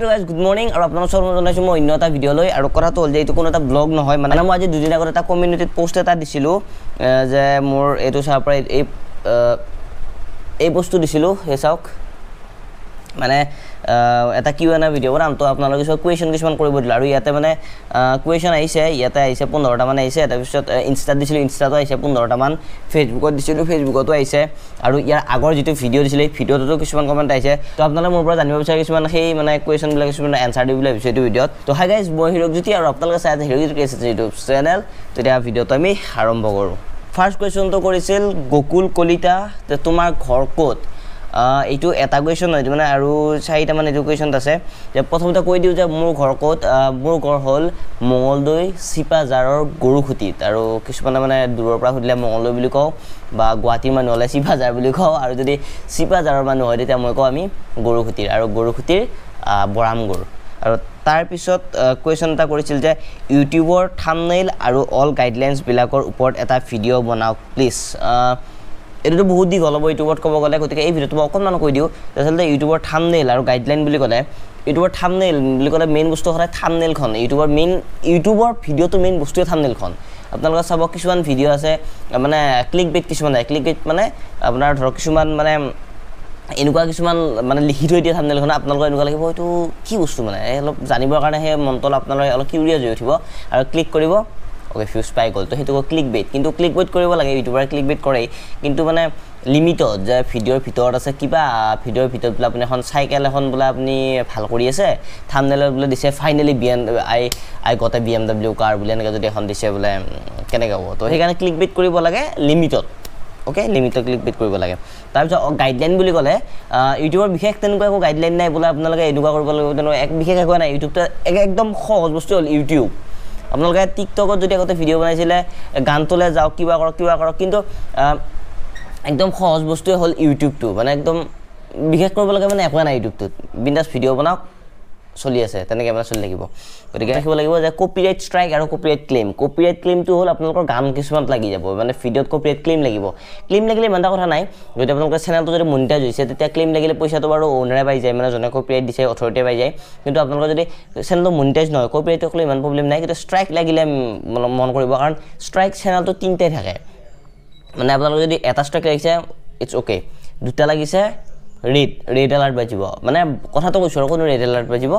good morning আৰু আপোনাৰ ওচৰত মই জনাইছোঁ মই অন্য এটা ভিডিঅ'লৈ আৰু কথাটো হ'ল যে এইটো কোনো এটা ব্লগ নহয় মানে মই আজি দুদিন আগত এটা কমিউনিটি পষ্ট এটা দিছিলোঁ যে মোৰ এইটো চাৰ পৰা এই এই বস্তু দিছিলোঁ সেই চাওক মানে এটা কিউ এনে ভিডিঅ' বনাম তো আপোনালোকে চব কুৱেশ্যন কিছুমান কৰিব দিলোঁ আৰু ইয়াতে মানে কুৱেশ্যন আহিছে ইয়াতে আহিছে পোন্ধৰটামান আহিছে তাৰপিছত ইনষ্টাত দিছিলোঁ ইনষ্টাতো আহিছে পোন্ধৰটামান ফেচবুকত দিছিলোঁ ফেচবুকতো আহিছে আৰু ইয়াৰ আগৰ যিটো ভিডিঅ' দিছিলে সেই ভিডিঅ'টোতো কিছুমান কমেণ্ট আহিছে তো আপোনালোকে মোৰ পৰা জানিব বিচাৰে কিছুমান সেই মানে কুৱেশ্যনবিলাক কিছুমান এনচাৰ দিবলৈ ভাবিছোঁ এইটো ভিডিঅ'ত তো হাই গাইজ মই হিৰকজ্যোতি আৰু আপোনালোকে চাই আছে হিৰকজ্যোতি কেছ ইউটিউব চেনেল তেতিয়া ভিডিঅ'টো আমি আৰম্ভ কৰোঁ ফাৰ্ষ্ট কুৱেশ্যনটো কৰিছিল গকুল কলিতা তোমাৰ ঘৰ ক'ত এইটো এটা কুৱেশ্যন হয় মানে আৰু চাৰিটামান এইটো কুৱেশ্যন আছে যে প্ৰথমতে কৈ দিওঁ যে মোৰ ঘৰ ক'ত মোৰ ঘৰ হ'ল মঙলদৈ চিপাজাৰৰ গৰুখুটিত আৰু কিছুমানে মানে দূৰৰ পৰা সুধিলে মঙলদৈ বুলি কওঁ বা গুৱাহাটীৰ মানুহ হ'লে চিপাজাৰ বুলি কওঁ আৰু যদি চিপাজাৰৰ মানুহ হয় তেতিয়া মই কওঁ আমি গৰু গৰুখুটিৰ আৰু গৰু বৰাম গৰু আৰু তাৰপিছত কুৱেশ্যন এটা কৰিছিল যে ইউটিউবৰ থাম আৰু অল গাইডলাইনছবিলাকৰ ওপৰত এটা ভিডিঅ' বনাওক প্লিজ এইটোতো বহুত দীঘল হ'ব ইউটিউবত ক'ব গ'লে গতিকে এই ভিডিঅ'টো মই অকণমান কৈ দিওঁ আচলতে ইউটিউবৰ থাম নেইল আৰু গাইডলাইন বুলি ক'লে ইউটিউবৰ থাম নেইল বুলি ক'লে মেইন বস্তু সদায় থাম নেইলখন ইউটিউবৰ মেইন ইউটিউবৰ ভিডিঅ'টো মেইন বস্তুৱে থাম নেইলখন আপোনালোকে চাব কিছুমান ভিডিঅ' আছে মানে ক্লিক বেট কিছুমান আছে ক্লিক বেট মানে আপোনাৰ ধৰক কিছুমান মানে এনেকুৱা কিছুমান মানে লিখি থৈ দিয়া থাম নেইলখন আপোনালোকৰ এনেকুৱা লাগিব এইটো কি বস্তু মানে অলপ জানিবৰ কাৰণে সেই মনটো আপোনালোকে অলপ কিউৰিয়াছ হৈ উঠিব আৰু ক্লিক কৰিব অ'কে ভিউজ পাই গ'ল তো সেইটো ক্লিক বেট কিন্তু ক্লিক বেট কৰিব লাগে ইউটিউবাৰে ক্লিক বেট কৰেই কিন্তু মানে লিমিটত যে ভিডিঅ'ৰ ভিতৰত আছে কিবা ভিডিঅ'ৰ ভিতৰত বোলে আপুনি এখন চাইকেল এখন বোলে আপুনি ভাল কৰি আছে থামনেলত বোলে দিছে finally B M I I গতে বি এম ডাব্লিউ কাৰ বুলি এনেকৈ যদি এখন দিছে বোলে কেনেকৈ হ'ব তো সেইকাৰণে ক্লিক বেট কৰিব লাগে লিমিটত অ'কে লিমিটত ক্লিক বেট কৰিব লাগে তাৰপিছত গাইডলাইন বুলি ক'লে ইউটিউবৰ বিশেষ তেনেকুৱা একো গাইডলাইন নাই বোলে আপোনালোকে এনেকুৱা কৰিব লাগিব এক বিশেষ একো নাই ইউটিউবটো একদম সহজ বস্তু হ'ল ইউটিউব আপোনালোকে টিকটকত যদি আগতে ভিডিঅ' বনাইছিলে গানটোলৈ যাওক কিবা কৰক কিবা কৰক কিন্তু একদম সহজ বস্তুৱে হ'ল ইউটিউবটো মানে একদম বিশেষ কৰিব লাগে মানে একোৱে নাই ইউটিউবটোত বিন্দাছ ভিডিঅ' বনাওক চলি আছে তেনেকৈ মানে চলি থাকিব গতিকে ৰাখিব লাগিব যে কপি ৰাইট ষ্ট্ৰাইক আৰু copyright claim copyright ক্লেইমটো হ'ল আপোনালোকৰ গান কিছুমানত লাগি যাব মানে ভিডিঅ'ত কপি ৰাইট ক্লেইম লাগিব ক্লেইম লাগিলে ইমান এটা কথা নাই যদি আপোনালোকে চেনেলটো যদি মনিটাইজ হৈছে তেতিয়া ক্লেইম লাগিলে পইচাটো বাৰু অ'নাৰে পাই যায় মানে যোনে কপি ৰাইট দিছে অথৰিটিয়ে পাই যায় কিন্তু আপোনালোকৰ যদি চেনেলটো মনিটাইজ নহয় কপি ৰাইটক লৈ ইমান প্ৰব্লেম নাই কিন্তু ষ্ট্ৰাইক লাগিলে মন কৰিব কাৰণ ষ্ট্ৰাইক চেনেলটো তিনিটাই থাকে মানে আপোনালোকে যদি এটা ষ্ট্ৰাইক লাগিছে ইটছ অ'কে দুটা লাগিছে ৰেড ৰেড এলাৰ্ট বাজিব মানে কথাটো কৈছোঁ আৰু কোনো ৰেড এলাৰ্ট বাজিব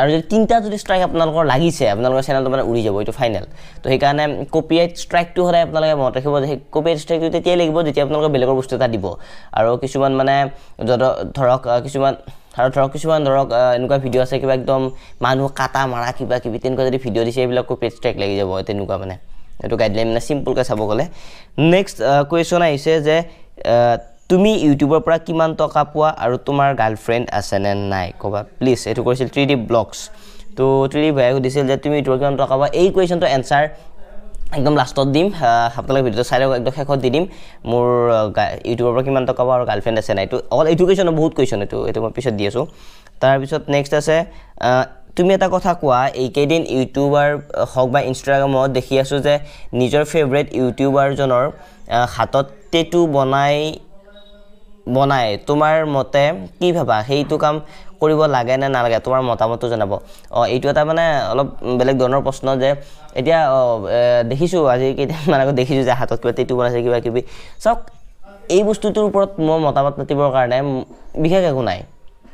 আৰু যদি তিনিটা যদি ষ্ট্ৰাইক আপোনালোকৰ লাগিছে আপোনালোকৰ চেনেলটো মানে উৰি যাব এইটো ফাইনেল তো সেইকাৰণে কপি আইট ষ্ট্ৰাইকটো সদায় আপোনালোকে মনত ৰাখিব যে সেই কপি আইট ষ্ট্ৰাইকটো তেতিয়াই লাগিব যেতিয়া আপোনালোকে বেলেগৰ বস্তু এটা দিব আৰু কিছুমান মানে যদ ধৰক কিছুমান আৰু ধৰক কিছুমান ধৰক এনেকুৱা ভিডিঅ' আছে কিবা একদম মানুহ কাটা মাৰা কিবা কিবি তেনেকুৱা যদি ভিডিঅ' দিছে এইবিলাক কপি আইট ষ্ট্ৰাইক লাগি যাব তেনেকুৱা মানে এইটো গাইডলাইন মানে চিম্পুলকৈ চাব গ'লে নেক্সট কুৱেশ্যন আহিছে যে তুমি ইউটিউবৰ পৰা কিমান টকা পোৱা আৰু তোমাৰ গাৰ্লফ্ৰেণ্ড আছে নে নাই ক'বা প্লিজ এইটো কৰিছিল থ্ৰী ডি ব্লগছ তো থ্ৰী ডি ভাই সুধিছিল যে তুমি ইউটিউবৰ কিমান টকা পোৱা এই কুৱেশ্যনটো এনচাৰ একদম লাষ্টত দিম আপোনালোকে ভিডিঅ'টো চাই লওক একদম শেষত দি দিম মোৰ ইউটিউবৰ পৰা কিমান টকা পাব আৰু গাৰ্লফ্ৰেণ্ড আছে নাই এইটো অকল এইটো কুৱেশ্যন বহুত কুৱেশ্যন এইটো এইটো মই পিছত দি আছোঁ তাৰপিছত নেক্সট আছে তুমি এটা কথা কোৱা এইকেইদিন ইউটিউবাৰ হওক বা ইনষ্টাগ্ৰামত দেখি আছোঁ যে নিজৰ ফেভৰেট ইউটিউবাৰজনৰ হাততেটো বনাই বনাই তোমাৰ মতে কি ভাবা সেইটো কাম কৰিব লাগে নে নালাগে তোমাৰ মতামতটো জনাব অঁ এইটো এটা মানে অলপ বেলেগ ধৰণৰ প্ৰশ্ন যে এতিয়া দেখিছোঁ আজি কেইদিনমান আগত দেখিছোঁ যে হাতত কিবা টিটো বনাইছে কিবা কিবি চাওক এই বস্তুটোৰ ওপৰত মই মতামত নাটিবৰ কাৰণে বিশেষ একো নাই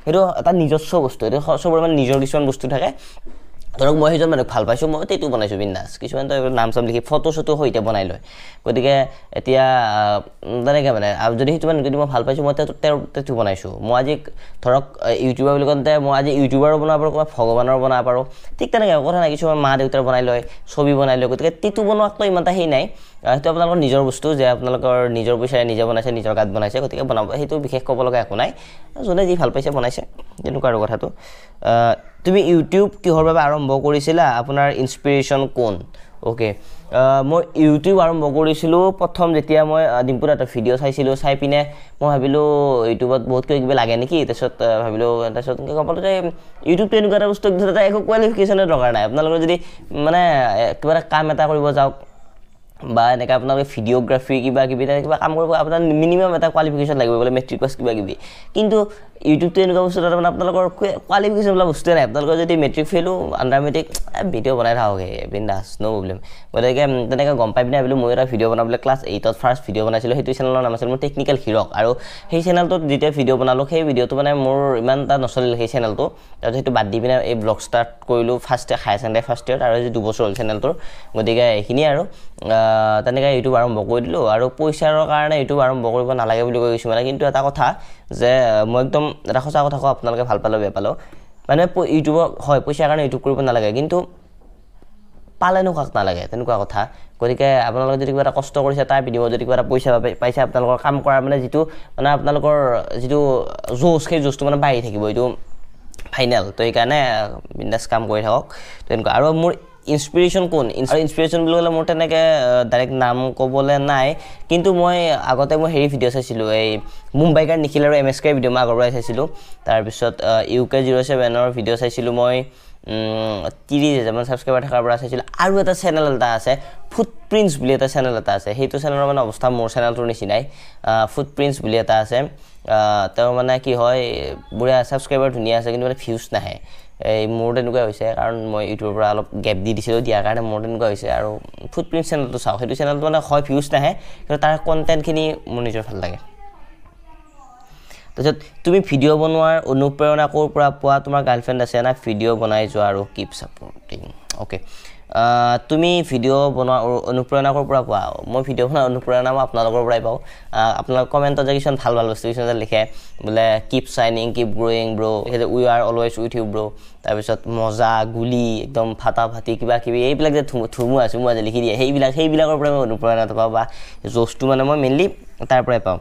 সেইটো এটা নিজস্ব বস্তু এইটো সবৰে মানে নিজৰ কিছুমান বস্তু থাকে ধৰক মই সেইজন মানুহক ভাল পাইছোঁ মই সেইটো বনাইছোঁ বিন্দাছ কিছুমান নাম চাম লিখি ফটো চটোৰ সৈতে বনাই লয় গতিকে এতিয়া তেনেকৈ মানে যদি সেইটো মানে যদি মই ভাল পাইছোঁ মই তেওঁ বনাইছোঁ মই আজি ধৰক ইউটিউবাৰ বুলি কওঁতে মই আজি ইউটিউবাৰো বনাব পাৰোঁ কোনোবা ভগৱানৰ বনাব পাৰোঁ ঠিক তেনেকৈ কথা নাই কিছুমান মা দেউতাৰ বনাই লয় ছবি বনাই লয় গতিকে টিটো বনোৱাততো ইমান এটা সেই নাই সেইটো আপোনালোকৰ নিজৰ বস্তু যে আপোনালোকৰ নিজৰ পইচাৰে নিজে বনাইছে নিজৰ গাত বনাইছে গতিকে বনাব সেইটো বিশেষ ক'ব লগা একো নাই যোনে যি ভাল পাইছে বনাইছে তেনেকুৱা আৰু কথাটো তুমি ইউটিউব কিহৰ বাবে আৰম্ভ কৰিছিলা আপোনাৰ ইনস্পিৰেশ্যন কোন অ'কে মই ইউটিউব আৰম্ভ কৰিছিলোঁ প্ৰথম যেতিয়া মই ডিম্পুত এটা ভিডিঅ' চাইছিলোঁ চাই পিনে মই ভাবিলোঁ ইউটিউবত বহুত কিবা কিবা লাগে নেকি তাৰপিছত ভাবিলোঁ তাৰপিছত কি ক'বলৈ যে ইউটিউবটো এনেকুৱা এটা বস্তু এটা একো কোৱালিফিকেশ্যনে দৰকাৰ নাই আপোনালোকৰ যদি মানে কিবা এটা কাম এটা কৰিব যাওক বা এনেকৈ আপোনালোকে ভিডিঅ'গ্ৰাফী কিবা কিবি তেনেকৈ কিবা কাম কৰিব আপোনাৰ মিনিমাম এটা কোৱালিফিকেশ্যন লাগিব বোলে মেট্ৰিক পাছ কিবা কিবি কিন্তু ইউটিউবটো এনেকুৱা বস্তু তাৰমানে আপোনালোকৰ কোৱালিফিকেশ্যন কোৱালিফিকেশ্যনবিলাক বস্তুৱে নাই আপোনালোকৰ যদি মেট্ৰিক ফেলো আণ্ডাৰ মেট্ৰিক ভিডিঅ' বনাই থাকক এই বিন্দাছ ন' প্ৰব্লেম গতিকে তেনেকৈ গম পাই পিনে ভাবিলোঁ মই এটা ভিডিঅ' বনাবলৈ ক্লাছ এইটত ফাৰ্ষ্ট ভিডিঅ' বনাইছিলোঁ সেইটো চেনেলৰ নাম আছিল মোৰ টেকনিকেল হিৰক আৰু সেই চেনেলটোত যেতিয়া ভিডিঅ' বনালোঁ সেই ভিডিঅ'টো মানে মোৰ ইমান এটা নচলিল সেই চেনেলটো তাৰপিছত সেইটো বাদ দি পিনে এই ব্লগ ষ্টাৰ্ট কৰিলোঁ first year higher secondary first year আৰু যি দুবছৰ হ'ল চেনেলটোৰ গতিকে এইখিনি আৰু তেনেকৈ ইউটিউব আৰম্ভ কৰি দিলোঁ আৰু পইচাৰ কাৰণে ইউটিউব আৰম্ভ কৰিব নালাগে বুলি কৈ গৈছোঁ মানে কিন্তু এটা কথা যে মই একদম এটা সঁচা কথা কওঁ আপোনালোকে ভাল পালেও বেয়া পালেও মানে ইউটিউবৰ হয় পইচাৰ কাৰণে ইউটিউব কৰিব নালাগে কিন্তু পালেনো কাক নালাগে তেনেকুৱা কথা গতিকে আপোনালোকে যদি কিবা এটা কষ্ট কৰিছে তাৰ বিনিময়ত যদি কিবা এটা পইচা পাইছে আপোনালোকৰ কাম কৰাৰ মানে যিটো মানে আপোনালোকৰ যিটো জোচ সেই জোচটো মানে বাঢ়ি থাকিব এইটো ফাইনেল তো সেইকাৰণে বিজনেছ কাম কৰি থাকক তেনেকুৱা আৰু মোৰ ইনস্পিৰেশ্যন কোন আৰু ইনস্পিৰেশ্যন বুলি ক'লে মোৰ তেনেকৈ ডাইৰেক্ট নাম ক'বলৈ নাই কিন্তু মই আগতে মই হেৰি ভিডিঅ' চাইছিলোঁ এই মুম্বাইকাৰ নিখিল আৰু এম এছ কেৰ ভিডিঅ' মই আগৰ পৰাই চাইছিলোঁ তাৰপিছত ইউ কে জিৰ' ছেভেনৰ ভিডিঅ' চাইছিলোঁ মই ত্ৰিছ হেজাৰমান ছাবস্ক্ৰাইবাৰ থকাৰ পৰা চাইছিলোঁ আৰু এটা চেনেল এটা আছে ফুটপ্ৰিণ্টছ বুলি এটা চেনেল এটা আছে সেইটো চেনেলৰ মানে অৱস্থা মোৰ চেনেলটোৰ নিচিনাই ফুটপ্ৰিণ্টছ বুলি এটা আছে তেওঁ মানে কি হয় বুঢ়া ছাবস্ক্ৰাইবাৰ ধুনীয়া আছে কিন্তু মানে ভিউজ নাহে এই মোৰ তেনেকুৱা হৈছে কাৰণ মই ইউটিউবৰ পৰা অলপ গেপ দি দিছিলোঁ দিয়াৰ কাৰণে মোৰ তেনেকুৱা হৈছে আৰু ফুটপ্ৰিণ্ট চেনেলটো চাওঁ সেইটো চেনেলটো মানে হয় ভিউজ নাহে কিন্তু তাৰ কণ্টেণ্টখিনি মোৰ নিজৰ ভাল লাগে তাৰপিছত তুমি ভিডিঅ' বনোৱাৰ অনুপ্ৰেৰণা ক'ৰ পৰা পোৱা তোমাৰ গাৰ্লফ্ৰেণ্ড আছে নাই ভিডিঅ' বনাই যোৱা আৰু কিপ ছাপৰ্টিং অ'কে তুমি ভিডিঅ' বনোৱা অনুপ্ৰেৰণা ক'ৰ পৰা পোৱা মই ভিডিঅ' বনোৱা অনুপ্ৰেৰণা মই আপোনালোকৰ পৰাই পাওঁ আপোনালোকৰ কমেণ্টত যে কিছুমান ভাল ভাল বস্তু কিছুমান যে লিখে বোলে keep shining keep growing bro' সেইটো we are always with you bro' তাৰপিছত মজা গুলি একদম ফাটা ফাটি কিবা কিবি এইবিলাক যে ধুমুৱা চুমুৱা যে লিখি দিয়ে সেইবিলাক সেইবিলাকৰ পৰাই মই অনুপ্ৰেৰণাটো পাওঁ বা জ'চটো মানে মই মেইনলি তাৰ পৰাই পাওঁ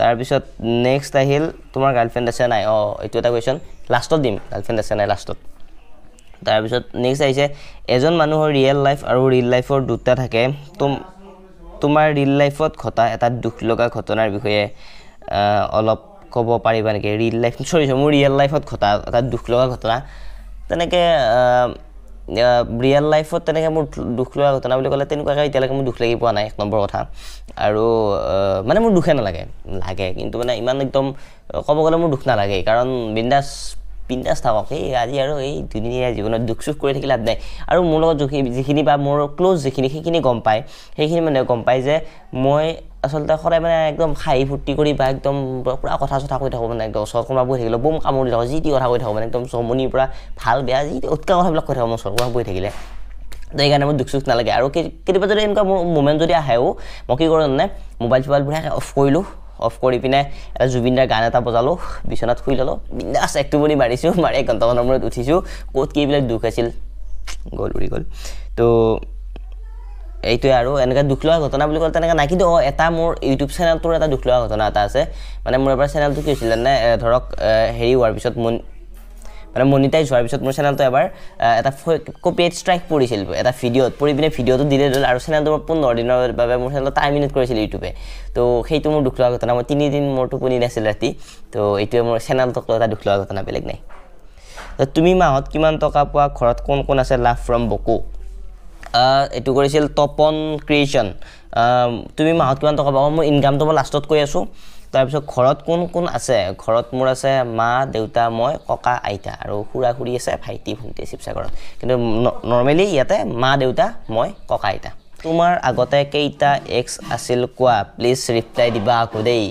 তাৰপিছত নেক্সট আহিল তোমাৰ গাৰ্লফ্ৰেণ্ড আছে নাই অঁ এইটো এটা কুৱেশ্যন লাষ্টত দিম গাৰ্লফ্ৰেণ্ড আছে নাই লাষ্টত তাৰপিছত নেক্সট আহিছে এজন মানুহৰ ৰিয়েল লাইফ আৰু ৰিয়েল লাইফৰ দুটা থাকে তোমাৰ ৰিল লাইফত ঘটা এটা দুখ লগা ঘটনাৰ বিষয়ে অলপ ক'ব পাৰিবা নেকি ৰিয়েল লাইফ চৰি মোৰ ৰিয়েল লাইফত ঘটা এটা দুখ লগা ঘটনা তেনেকৈ ৰিয়েল লাইফত তেনেকৈ মোৰ দুখ লগা ঘটনা বুলি ক'লে তেনেকুৱাকৈ এতিয়ালৈকে মোৰ দুখ লাগি পোৱা নাই এক নম্বৰ কথা আৰু মানে মোৰ দুখে নালাগে লাগে কিন্তু মানে ইমান একদম ক'ব গ'লে মোৰ দুখ নালাগেই কাৰণ বিন্দাছ পিন্দাজ থাকক এই আজি আৰু এই ধুনীয়া জীৱনত দুখ চুখ কৰি থাকিলে নাই আৰু মোৰ লগত যোনখিনি যিখিনি বা মোৰ ক্ল'জ যিখিনি সেইখিনি গম পায় সেইখিনি মানে গম পায় যে মই আচলতে সদায় মানে একদম হাঁহি ফূৰ্তি কৰি বা একদম পূৰা কথা চথা কৈ থাকোঁ মানে একদম ওচৰ কোনোবা বহি থাকিলে বম কামুৰি থাকোঁ যি টি কথা কৈ থাকোঁ মানে একদম চমনিৰ পৰা ভাল বেয়া যি উৎকা কথাবিলাক কৈ থাকোঁ মোৰ ওচৰ কোনোবা বহি থাকিলে তো সেইকাৰণে মোৰ দুখ চুখ নালাগে আৰু কেতিয়াবা যদি এনেকুৱা মোৰ মোমেণ্ট যদি আহেও মই কি কৰোঁ জানে মোবাইল চোবাইলবোৰহে অফ কৰিলোঁ অফ কৰি পিনে এটা জুবিনদাৰ গান এটা বজালোঁ বিচনাত শুই ল'লোঁ বিন্দাছ একটো বনি মাৰিছোঁ মাৰি এক ঘণ্টামানৰ মূৰত উঠিছোঁ ক'ত কিবিলাক দুখ আছিল গ'ল উৰি গ'ল তো এইটোৱে আৰু এনেকৈ দুখ লগা ঘটনা বুলি ক'লে তেনেকৈ নাই কিন্তু অঁ এটা মোৰ ইউটিউব চেনেলটোৰ এটা দুখ লগা ঘটনা এটা আছে মানে মোৰ এবাৰ চেনেলটো কি হৈছিলে নে ধৰক হেৰি হোৱাৰ পিছত মোৰ মানে মনিটাইজ হোৱাৰ পিছত মোৰ চেনেলটো এবাৰ এটা কপি এইট ষ্ট্ৰাইক পৰিছিল এটা ভিডিঅ'ত পৰি পিনে ভিডিঅ'টো দিলে দিলোঁ আৰু চেনেলটো মই পোন্ধৰ দিনৰ বাবে মোৰ চেনেলটো টাইমিনেট কৰিছিল ইউটিউবে তো সেইটো মোৰ দুখ লগা ঘটনা মই তিনিদিন মোৰ টোপনি নাছিল ৰাতি তো এইটোৱে মোৰ চেনেলটোক লৈ এটা দুখ লগা ঘটনা বেলেগ নাই তো তুমি মাহত কিমান টকা পোৱা ঘৰত কোন কোন আছে লাভ ফ্ৰম বকু এইটো কৰিছিল তপন ক্ৰিয়েশ্যন তুমি মাহত কিমান টকা পাব মই ইনকামটো মই লাষ্টত কৈ আছোঁ তাৰপিছত ঘৰত কোন কোন আছে ঘৰত মোৰ আছে মা দেউতা মই ককা আইতা আৰু খুৰা খুৰী আছে ভাইটি ভণ্টি শিৱসাগৰত কিন্তু নৰ্মেলি ইয়াতে মা দেউতা মই ককা আইতা তোমাৰ আগতে কেইটা এক্স আছিল কোৱা প্লিজ ৰিপ্লাই দিবা আকৌ দেই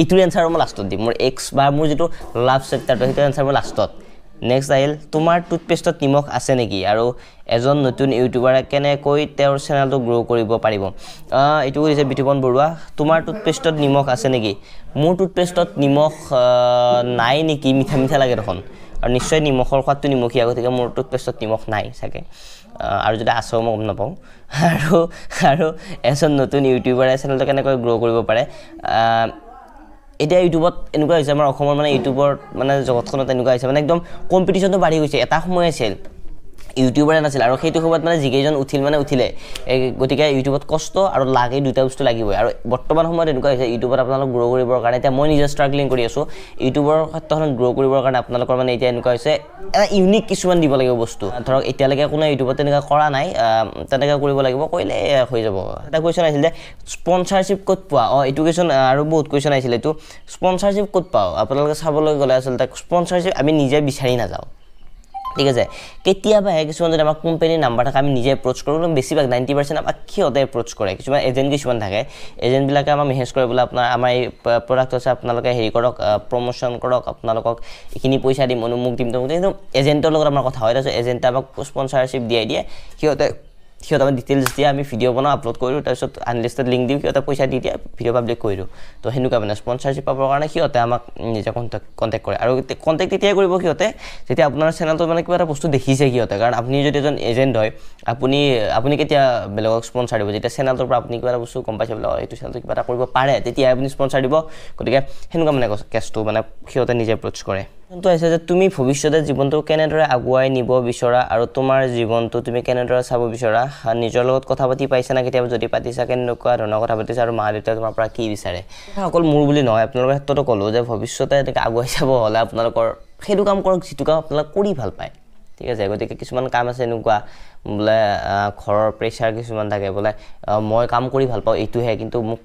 এইটোৰ এনচাৰ মই লাষ্টত দিম মোৰ এক্স বা মোৰ যিটো লাভ চেপ্তাৰটো সেইটো এনচাৰ মই লাষ্টত নেক্সট আহিল তোমাৰ টুথপেষ্টত নিমখ আছে নেকি আৰু এজন নতুন ইউটিউবাৰে কেনেকৈ তেওঁৰ চেনেলটো গ্ৰ' কৰিব পাৰিব এইটো কৈছে বিতুপন বৰুৱা তোমাৰ টুথপেষ্টত নিমখ আছে নেকি মোৰ টুথপেষ্টত নিমখ নাই নেকি মিঠা মিঠা লাগে দেখোন আৰু নিশ্চয় নিমখৰ সোৱাদটো নিমখীয়া গতিকে মোৰ টুথপেষ্টত নিমখ নাই চাগে আৰু যদি আছো মই গম নাপাওঁ আৰু আৰু এজন নতুন ইউটিউবাৰে চেনেলটো কেনেকৈ গ্ৰ' কৰিব পাৰে এতিয়া ইউটিউবত এনেকুৱা হৈছে আমাৰ অসমৰ মানে ইউটিউবৰ মানে জগতখনত এনেকুৱা হৈছে মানে একদম কম্পিটিশ্যনটো বাঢ়ি গৈছে এটা সময় আছিল ইউটিউবাৰে নাছিল আৰু সেইটো সময়ত মানে যিকেইজন উঠিল মানে উঠিলে গতিকে ইউটিউবত কষ্ট আৰু লাগে দুটা বস্তু লাগিবই আৰু বৰ্তমান সময়ত এনেকুৱা হৈছে ইউটিউবত আপোনালোক গ্ৰ' কৰিবৰ কাৰণে এতিয়া মই নিজে ষ্ট্ৰাগলিং কৰি আছোঁ ইউটিউবৰ ক্ষেত্ৰখনত গ্ৰ' কৰিবৰ কাৰণে আপোনালোকৰ মানে এতিয়া এনেকুৱা হৈছে এটা ইউনিক কিছুমান দিব লাগিব বস্তু ধৰক এতিয়ালৈকে কোনো ইউটিউবত তেনেকুৱা কৰা নাই তেনেকুৱা কৰিব লাগিব কৰিলে হৈ যাব এটা কুৱেশ্যন যে স্পনচাৰশ্বিপ ক'ত পোৱা অঁ এইটো কুৱেশ্যন আৰু বহুত কুৱেশ্যন আহিছিলে এইটো স্পনচাৰশ্বিপ ক'ত পাওঁ আপোনালোকে চাবলৈ গ'লে আচলতে স্পনচাৰশ্বিপ আমি নিজে বিচাৰি নাযাওঁ ঠিক আছে কেতিয়াবাহে কিছুমান যদি আমাক কোম্পানীৰ নাম্বাৰ আমি নিজে এপ্ৰ'চ কৰোঁ বেছিভাগ নাইণ্টি পাৰ্চেণ্ট আমাক সিহঁতে এপ্ৰ'চ কৰে কিছুমান এজেণ্ট কিছুমান থাকে এজেণ্টবিলাকে আমাক মেহেজ কৰে বোলে আপোনাৰ আমাৰ এই প্ৰডাক্ট আছে আপোনালোকে হেৰি কৰক প্ৰমোশ্যন কৰক আপোনালোকক এইখিনি পইচা দিম অনুমুখ দিম তমুক দিম কিন্তু এজেণ্টৰ লগত আমাৰ কথা হয় তাৰপিছত এজেণ্টে আমাক স্পনচাৰশ্বিপ দিয়াই দিয়ে সিহঁতে সিহঁতে আমাৰ ডিটেইলছ দিয়া আমি ভিডিঅ' বনাওঁ আপলোড কৰিলোঁ তাৰপিছত আনলিষ্টত লিংক দিওঁ সিহঁতে পইচা দি দিয়া ভিডিঅ' পাব্লিক কৰিলোঁ তো সেনেকুৱা মানে স্পনচাৰশ্বিপ পাবৰ কাৰণে সিহঁতে আমাক নিজে কণ্টেক্ট কণ্টেক্ট কৰে আৰু কণ্টেক্ট তেতিয়াই কৰিব সিহঁতে যেতিয়া আপোনাৰ চেনেলটো মানে কিবা এটা বস্তু দেখিছে সিহঁতে কাৰণ আপুনি যদি এজন এজেণ্ট হয় আপুনি আপুনি কেতিয়া বেলেগক স্পনচাৰ দিব যেতিয়া চেনেলটোৰ পৰা আপুনি কিবা এটা বস্তু গম পাইছে বোলে অঁ এইটো চেনেলটো কিবা এটা কৰিব পাৰে তেতিয়াহে আপুনি স্পনচাৰ দিব গতিকে সেনেকুৱা মানে কেছটো মানে সিহঁতে নিজে এপ্ৰ'চ কৰে প্ৰশ্নটো আহিছে যে তুমি ভৱিষ্যতে জীৱনটো কেনেদৰে আগুৱাই নিব বিচৰা আৰু তোমাৰ জীৱনটো তুমি কেনেদৰে চাব বিচৰা নিজৰ লগত কথা পাতি পাইছা না কেতিয়াবা যদি পাতিছা কেনেকুৱা ধৰণৰ কথা পাতিছা আৰু মা দেউতাই তোমাৰ পৰা কি বিচাৰে অকল মোৰ বুলি নহয় আপোনালোকৰ ক্ষেত্ৰতো ক'লোঁ যে ভৱিষ্যতে এনেকৈ আগুৱাই চাব হ'লে আপোনালোকৰ সেইটো কাম কৰক যিটো কাম আপোনালোকে কৰি ভাল পায় ঠিক আছে গতিকে কিছুমান কাম আছে এনেকুৱা বোলে ঘৰৰ প্ৰেছাৰ কিছুমান থাকে বোলে মই কাম কৰি ভাল পাওঁ এইটোহে কিন্তু মোক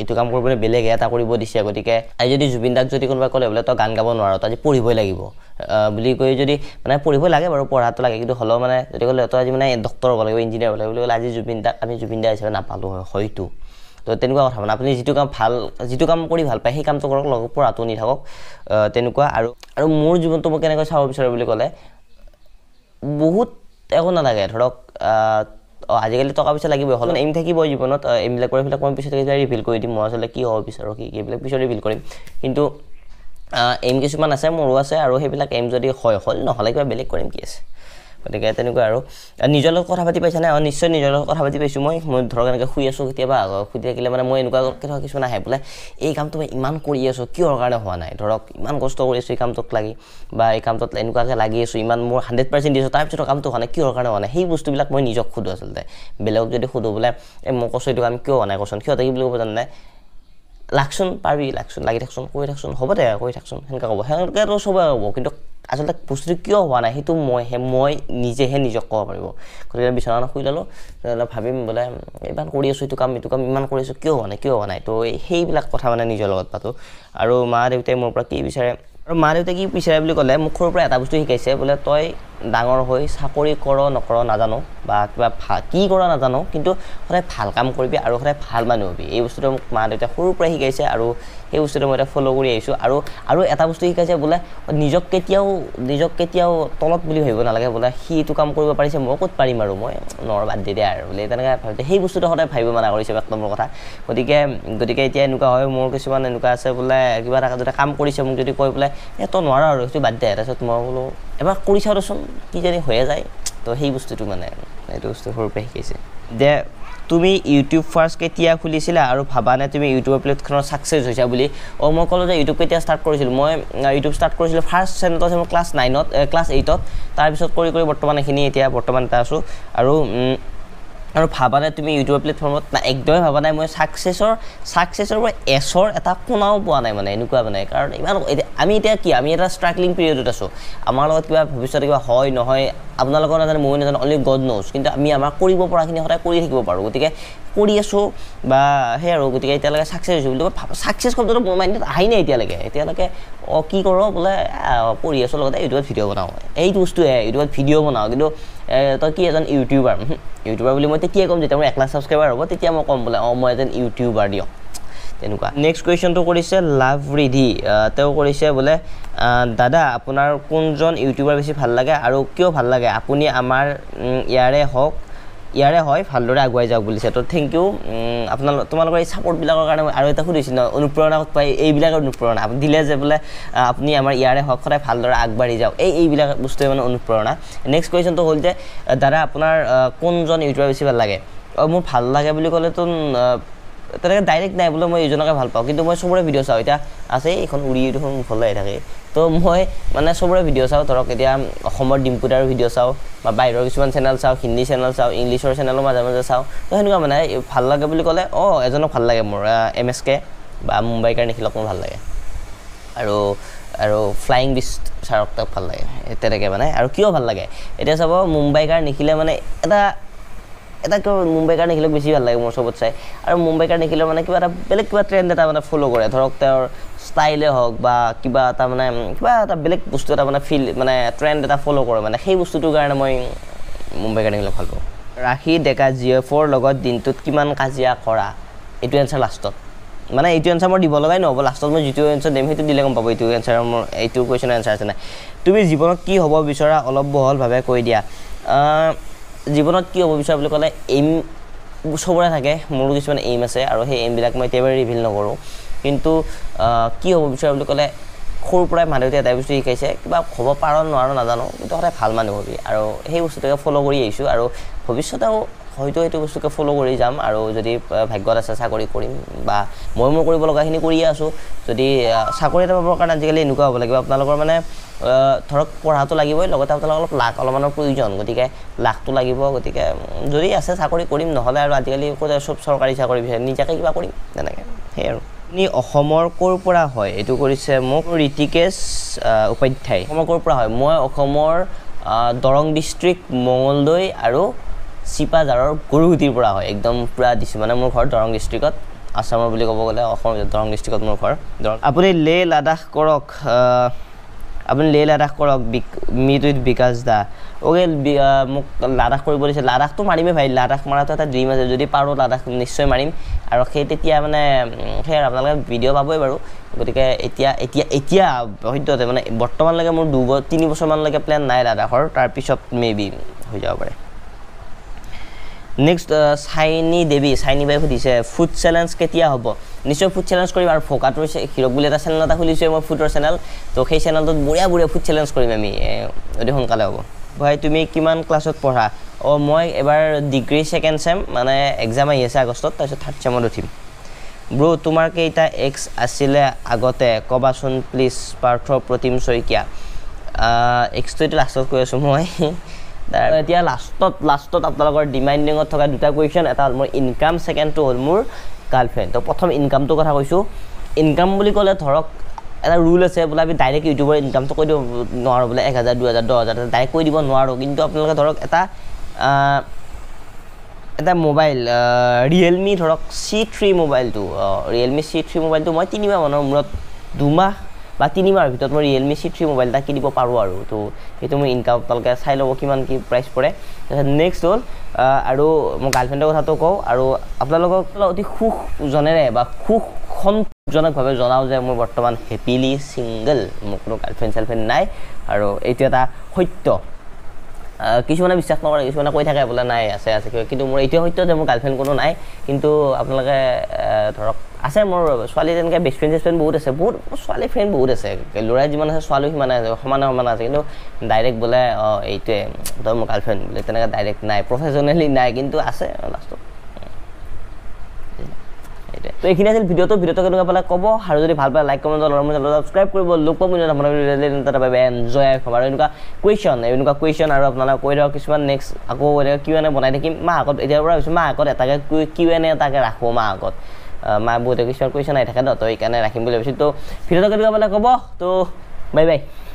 এইটো কাম কৰিবলৈ বেলেগ এটা কৰিব দিছে গতিকে আজি যদি জুবিন দাক যদি কোনোবাই ক'লে বোলে তই গান গাব নোৱাৰ আজি পঢ়িবই লাগিব বুলি কৈ যদি মানে পঢ়িব লাগে বাৰু পঢ়াটো লাগে কিন্তু হ'লেও মানে যদি ক'লে তই আজি মানে ডক্টৰ হ'ব লাগিব ইঞ্জিনিয়াৰ হ'ব লাগিব বুলি ক'লে আজি জুবিন দাক আমি জুবিন দা হিচাপে নাপালোঁ হয় হয়তো তো তেনেকুৱা কথা মানে আপুনি যিটো কাম ভাল যিটো কাম কৰি ভাল পায় সেই কামটো কৰক লগ পঢ়াটো নি থাকক তেনেকুৱা আৰু আৰু মোৰ জীৱনটো মই কেনেকৈ চাব বিচাৰোঁ বুলি ক'লে বহুত একো নালাগে ধৰক আজিকালি টকা পইচা লাগিবই হ'ল এম থাকিব জীৱনত এইবিলাক কৰি সেইবিলাক মই পিছত কেতিয়াবা ৰিভিল কৰি দিম মই আচলতে কি হ'ব বিচাৰোঁ কি কি এইবিলাক পিছত ৰিভিল কৰিম কিন্তু এম কিছুমান আছে মোৰো আছে আৰু সেইবিলাক এম যদি হয় হ'ল নহ'লে কিবা বেলেগ কৰিম কি আছে গতিকে তেনেকুৱা আৰু নিজৰ লগত কথা পাতি পাইছা নাই অঁ নিশ্চয় নিজৰ লগত কথা পাতি পাইছোঁ মই মই ধৰক এনেকৈ শুই আছোঁ কেতিয়াবা শুই থাকিলে মানে মই এনেকুৱা কেতিয়াবা কিছুমান আহে বোলে এই কামটো মই ইমান কৰি আছোঁ কিহৰ কাৰণে হোৱা নাই ধৰক ইমান কষ্ট কৰি আছোঁ এই কামটোক লাগি বা এই কামটোত এনেকুৱাকৈ লাগি আছোঁ ইমান মোৰ হাণ্ড্ৰেড পাৰ্চেণ্ট দিছোঁ তাৰপিছতো কামটো হোৱা নাই কিহৰ কাৰণে হোৱা নাই সেই বস্তুবিলাক মই নিজক সোধোঁ আচলতে বেলেগক যদি সোধোঁ বোলে এই মই কৈছোঁ এইটো কাম কিয় হোৱা নাই কৈছোঁ সিহঁতে কি বুলি ক'ব জানে লাগচোন পাৰি লাগচোন লাগি থাকচোন কৈ থাকচোন হ'ব দে কৈ থাকচোন সেনেকৈ ক'ব সেনেকৈতো চবে ক'ব কিন্তু আচলতে বস্তুটো কিয় হোৱা নাই সেইটো মই মই নিজেহে নিজক ক'ব পাৰিব গতিকে বিচনা শুই ল'লোঁ তেনেহ'লে ভাবিম বোলে ইমান কৰি আছোঁ এইটো কাম এইটো কাম ইমান কৰি আছোঁ কিয় হোৱা নাই কিয় হোৱা নাই তো সেইবিলাক কথা মানে নিজৰ লগত পাতোঁ আৰু মা দেউতাই মোৰ পৰা কি বিচাৰে আৰু মা দেউতাই কি বিচাৰে বুলি ক'লে মোক সৰুৰ পৰা এটা বস্তু শিকাইছে বোলে তই ডাঙৰ হৈ চাকৰি কৰ নকৰ নাজানো বা কিবা ভাল কি কৰ নাজানো কিন্তু সদায় ভাল কাম কৰিবি আৰু সদায় ভাল মানুহ হ'বি এই বস্তুটো মোক মা দেউতাই সৰুৰ পৰাই শিকাইছে আৰু সেই বস্তুটো মই এতিয়া ফ'ল' কৰি আহিছোঁ আৰু আৰু এটা বস্তু শিকাইছে বোলে নিজক কেতিয়াও নিজক কেতিয়াও তলত বুলি ভাবিব নালাগে বোলে সি এইটো কাম কৰিব পাৰিছে মই ক'ত পাৰিম আৰু মই নৰ বাদ দি দিয়া আৰু বোলে তেনেকৈ ভাবিছে সেই বস্তুটো সদায় ভাবিব মানা কৰিছে এক নম্বৰ কথা গতিকে গতিকে এতিয়া এনেকুৱা হয় মোৰ কিছুমান এনেকুৱা আছে বোলে কিবা এটা যদি কাম কৰিছে মোক যদি কয় বোলে এই তই নোৱাৰ আৰু সেইটো বাদ দিয়া তাৰপিছত মই বোলো এবাৰ কৰি চাওঁচোন কি জানি হৈয়ে যায় তো সেই বস্তুটো মানে এইটো বস্তু সৰুৰে শিকাইছে দে তুমি ইউটিউব ফাৰ্ষ্ট কেতিয়া খুলিছিলা আৰু ভাবানে তুমি ইউটিউবৰ প্লেটফৰ্মত ছাকচেছ হৈছা বুলি অঁ মই ক'লোঁ যে ইউটিউব কেতিয়া ষ্টাৰ্ট কৰিছিলোঁ মই ইউটিউব ষ্টাৰ্ট কৰিছিলোঁ ফাৰ্ষ্ট চেনেলত আছিল মোৰ ক্লাছ নাইনত ক্লাছ এইটত তাৰপিছত কৰি কৰি বৰ্তমান এইখিনি এতিয়া বৰ্তমান এটা আছোঁ আৰু আৰু নাই তুমি ইউটিউবৰ প্লেটফৰ্মত না একদমেই ভাবা নাই মই ছাকচেছৰ ছাকচেছৰ মই এছৰ এটা শুনাও পোৱা নাই মানে এনেকুৱা মানে কাৰণ ইমান আমি এতিয়া কি আমি এটা ষ্ট্ৰাগলিং পিৰিয়ডত আছোঁ আমাৰ লগত কিবা ভৱিষ্যতে কিবা হয় নহয় আপোনালোকৰ নাজানে ময়ো নাজানো অনলি গড নৌজ কিন্তু আমি আমাৰ কৰিব পৰাখিনি সদায় কৰি থাকিব পাৰোঁ গতিকে কৰি আছোঁ বা সেই আৰু গতিকে এতিয়ালৈকে ছাকচেছ হৈছোঁ বুলি ছাকচেছ শব্দটো মোৰ মাইণ্ডত আহি নাই এতিয়ালৈকে এতিয়ালৈকে অঁ কি কৰোঁ বোলে পঢ়ি আছোঁ লগতে ইউটিউবত ভিডিঅ' বনাওঁ এইটো বস্তুৱে ইউটিউবত ভিডিঅ' বনাওঁ কিন্তু তই কি এজন ইউটিউবাৰ ইউটিউবাৰ বুলি মই তেতিয়াই ক'ম যেতিয়া মোৰ এক লাখ ছাবস্ক্ৰাইবাৰ হ'ব তেতিয়া মই ক'ম বোলে অঁ মই এজন ইউটিউবাৰ দিওঁ তেনেকুৱা নেক্সট কুৱেশ্যনটো কৰিছে লাভ ৰিধি তেওঁ কৰিছে বোলে দাদা আপোনাৰ কোনজন ইউটিউবাৰ বেছি ভাল লাগে আৰু কিয় ভাল লাগে আপুনি আমাৰ ইয়াৰে হওক ইয়াৰে হয় ভালদৰে আগুৱাই যাওক বুলিছে তো থেংক ইউ আপোনালোক তোমালোকৰ এই ছাপৰ্টবিলাকৰ কাৰণে মই আৰু এটা সুধিছিলোঁ ন অনুপ্ৰেৰণা পাই এইবিলাকৰ অনুপ্ৰেৰণা আপুনি দিলে যে বোলে আপুনি আমাৰ ইয়াৰে হওক সদায় ভালদৰে আগবাঢ়ি যাওক এই এইবিলাক বস্তুৱে মানে অনুপ্ৰেৰণা নেক্সট কুৱেশ্যনটো হ'ল যে দাদা আপোনাৰ কোনজন ইউটিউবাৰ বেছি ভাল লাগে মোৰ ভাল লাগে বুলি ক'লেতো তেনেকৈ ডাইৰেক্ট নাই বোলে মই ইজনকে ভাল পাওঁ কিন্তু মই চবৰে ভিডিঅ' চাওঁ এতিয়া আছে এইখন উৰি এইখন আহি থাকে তো মই মানে চবৰে ভিডিঅ' চাওঁ ধৰক এতিয়া অসমৰ ডিম্পুটাৰ ভিডিঅ' চাওঁ বা বাহিৰৰ কিছুমান চেনেল চাওঁ হিন্দী চেনেল চাওঁ ইংলিছৰ চেনেলো মাজে মাজে চাওঁ তো সেনেকুৱা মানে ভাল লাগে বুলি ক'লে অঁ এজনক ভাল লাগে মোৰ এম এছ কে বা মুম্বাই কাৰণে খেলক মোৰ ভাল লাগে আৰু আৰু ফ্লাইং বিচ ছাৰক তাক ভাল লাগে তেনেকৈ মানে আৰু কিয় ভাল লাগে এতিয়া চাব মুম্বাই কাৰ নিখিলে মানে এটা এটা কিবা মুম্বাই কাৰণে খেলক বেছি ভাল লাগে মোৰ চবত চাই আৰু মুম্বাই কাৰণে খেলৰ মানে কিবা এটা বেলেগ কিবা ট্ৰেণ্ড এটা মানে ফ'ল' কৰে ধৰক তেওঁৰ ষ্টাইলে হওক বা কিবা এটা মানে কিবা এটা বেলেগ বস্তু এটা মানে ফিল মানে ট্ৰেণ্ড এটা ফ'ল' কৰে মানে সেই বস্তুটোৰ কাৰণে মই মুম্বাই কাৰণে খেলক ভাল পাওঁ ৰাখি ডেকা জি এফ অ'ৰ লগত দিনটোত কিমান কাজিয়া কৰা এইটো এনচাৰ লাষ্টত মানে এইটো এনচাৰ মই দিব লগাই নহ'ব লাষ্টত মই যিটো এনচাৰ দিম সেইটো দিলে গম পাব এইটো এনচাৰ মোৰ এইটো কুৱেশ্যনৰ এনচাৰ আছে নাই তুমি জীৱনত কি হ'ব বিচৰা অলপ বহলভাৱে কৈ দিয়া জীৱনত কি হ'ব বিচাৰোঁ বুলি ক'লে এইম চবৰে থাকে মোৰো কিছুমান এইম আছে আৰু সেই এইমবিলাক মই একেবাৰে ৰিভিল নকৰোঁ কিন্তু কি হ'ব বিচাৰোঁ বুলি ক'লে সৰুৰ পৰাই মা দেউতাই এটাই বস্তু শিকাইছে কিবা হ'ব পাৰ নোৱাৰো নাজানো কিন্তু সদায় ভাল মানুহ হ'বি আৰু সেই বস্তুটোকে ফ'ল' কৰি আহিছোঁ আৰু ভৱিষ্যতেও হয়তো সেইটো বস্তুকে ফ'ল' কৰি যাম আৰু যদি ভাগ্যত আছে চাকৰি কৰিম বা মই মোৰ কৰিব লগাখিনি কৰিয়ে আছোঁ যদি চাকৰি এটা পাবৰ কাৰণে আজিকালি এনেকুৱা হ'ব লাগিব আপোনালোকৰ মানে ধৰক পঢ়াটো লাগিবই লগতে আপোনালোকৰ অলপ লাখ অলপমানৰ প্ৰয়োজন গতিকে লাখটো লাগিব গতিকে যদি আছে চাকৰি কৰিম নহ'লে আৰু আজিকালি চব চৰকাৰী চাকৰি বিচাৰে নিজাকে কিবা কৰিম তেনেকৈ সেয়ে আৰু আপুনি অসমৰ ক'ৰ পৰা হয় এইটো কৰিছে মোক ঋতিকেশ উপাধ্যায় অসমৰ ক'ৰ পৰা হয় মই অসমৰ দৰং ডিষ্ট্ৰিক্ট মঙলদৈ আৰু চিপাঝাৰৰ গৰুগুটিৰ পৰা হয় একদম পূৰা দিছোঁ মানে মোৰ ঘৰ দৰং ডিষ্ট্ৰিক্টত আছামৰ বুলি ক'ব গ'লে অসম দৰং ডিষ্ট্ৰিক্টত মোৰ ঘৰ দৰং আপুনি লে লাডাখ কৰক আপুনি লে লাডাখ কৰক meet with Bikash da okay মোক লাডাখ কৰিব দিছে লাডাখটো মাৰিমেই ভাই লাডাখ মৰাটো এটা ড্ৰিম আছে যদি পাৰোঁ লাডাখ নিশ্চয় মাৰিম আৰু সেই তেতিয়া মানে সেই আৰু আপোনালোকে ভিডিঅ' পাবই বাৰু গতিকে এতিয়া এতিয়া এতিয়া সদ্যহতে মানে বৰ্তমানলৈকে মোৰ দুব তিনি বছৰমানলৈকে প্লেন নাই লাডাখৰ তাৰপিছত মে বি হৈ যাব পাৰে নেক্সট চাইনী দেৱী চাইনী বাই সুধিছে ফুড চেলেঞ্জ কেতিয়া হ'ব নিশ্চয় ফুড চেলেঞ্জ কৰিম আৰু ফকাটো হীৰক বুলি এটা চেনেল এটা খুলিছোঁ মই ফুডৰ চেনেল তো সেই চেনেলটোত বঢ়িয়া বঢ়িয়া ফুড চেলেঞ্জ কৰিম আমি অতি সোনকালে হ'ব ভাই তুমি কিমান ক্লাছত পঢ়া অঁ মই এবাৰ ডিগ্ৰী ছেকেণ্ড ছেম মানে এক্সাম আহি আছে আগষ্টত তাৰপিছত থাৰ্ড ছেমত উঠিম ব্ৰ' তোমাৰ কেইটা এক্স আছিলে আগতে ক'বাচোন প্লিজ পাৰ্থ প্ৰতিম শইকীয়া এক্সটো এইটো লাষ্টত কৈ আছোঁ মই এতিয়া লাষ্টত লাষ্টত আপোনালোকৰ ডিমাইণ্ডিঙত থকা দুটা কুৱেশ্যন এটা হ'ল মোৰ ইনকাম ছেকেণ্ডটো হ'ল মোৰ গাৰ্লফ্ৰেণ্ড ত' প্ৰথম ইনকামটো কথা কৈছোঁ ইনকাম বুলি ক'লে ধৰক এটা ৰুল আছে বোলে আমি ডাইৰেক্ট ইউটিউবৰ ইনকামটো কৈ দিব নোৱাৰোঁ বোলে এক হাজাৰ দুহেজাৰ দহ হাজাৰ ডাইৰেক্ট কৈ দিব নোৱাৰোঁ কিন্তু আপোনালোকে ধৰক এটা এটা মোবাইল ৰিয়েলমি ধৰক চি থ্ৰী মোবাইলটো ৰিয়েলমি চি থ্ৰী মোবাইলটো মই তিনিমাহমানৰ মূৰত দুমাহ বা তিনি মাহৰ ভিতৰত মই ৰিয়েলমি চি থ্ৰী মোবাইল এটা কিনিব পাৰোঁ আৰু তো সেইটো মোৰ ইনকাম আপোনালোকে চাই ল'ব কিমান কি প্ৰাইচ পৰে তাৰপিছত নেক্সট হ'ল আৰু মই গাৰ্লফ্ৰেণ্ডৰ কথাটো কওঁ আৰু আপোনালোকক অতি সুখ জনেৰে বা সুখ সন্তোষজনকভাৱে জনাওঁ যে মোৰ বৰ্তমান হেপিলি ছিংগল মোৰ কোনো গাৰ্লফ্ৰেণ্ড চাৰ্লফ্ৰেণ্ড নাই আৰু এইটো এটা সত্য কিছুমানে বিশ্বাস নকৰে কিছুমানে কৈ থাকে বোলে নাই আছে আছে কিন্তু মোৰ এইটোৱে সত্য যে মোৰ গাৰ্লফ্ৰেণ্ড কোনো নাই কিন্তু আপোনালোকে ধৰক আছে মোৰ ছোৱালী তেনেকৈ বেষ্ট ফ্ৰেণ্ড ফ্ৰেণ্ড বহুত আছে বহুত ছোৱালী ফ্ৰেণ্ড বহুত আছে ল'ৰাই যিমান আছে ছোৱালীও সিমানে আছে সমানে সমানে আছে কিন্তু ডাইৰেক্ট বোলে অঁ এইটোৱে তই মোৰ গাৰ্লফ্ৰেণ্ড বোলে তেনেকৈ ডাইৰেক্ট নাই প্ৰফেচনেলি নাই কিন্তু আছে লাষ্টত তো এইখিনি আছিল ভিডিঅ'টো ভিডিঅ'টো কেনেকুৱা পালে ক'ব আৰু যদি ভাল পায় লাইক কমেণ্ট মোৰ চেনেলত ছাবস্ক্ৰাইব কৰিব লোক আপোনাৰ বাবে এনজয় হ'ব আৰু এনেকুৱা কুৱেশ্যন এনেকুৱা কুৱেশ্যন আৰু আপোনালোকে কৈ ধৰক কিছুমান নেক্সট আকৌ এনেকৈ কিউ এনে বনাই থাকিম মাহ আগত এতিয়াৰ পৰা হৈছোঁ মাহ আগত এটাকৈ কিউ এনে এটাকৈ ৰাখোঁ মাহ মা মাহবোৰ কিছুমান কুৱেশ্যন আহি থাকে ন তো সেইকাৰণে ৰাখিম বুলি ভাবিছোঁ ত' ভিডিঅ'টো কেনেকুৱা মানে ক'ব তো বাই বাই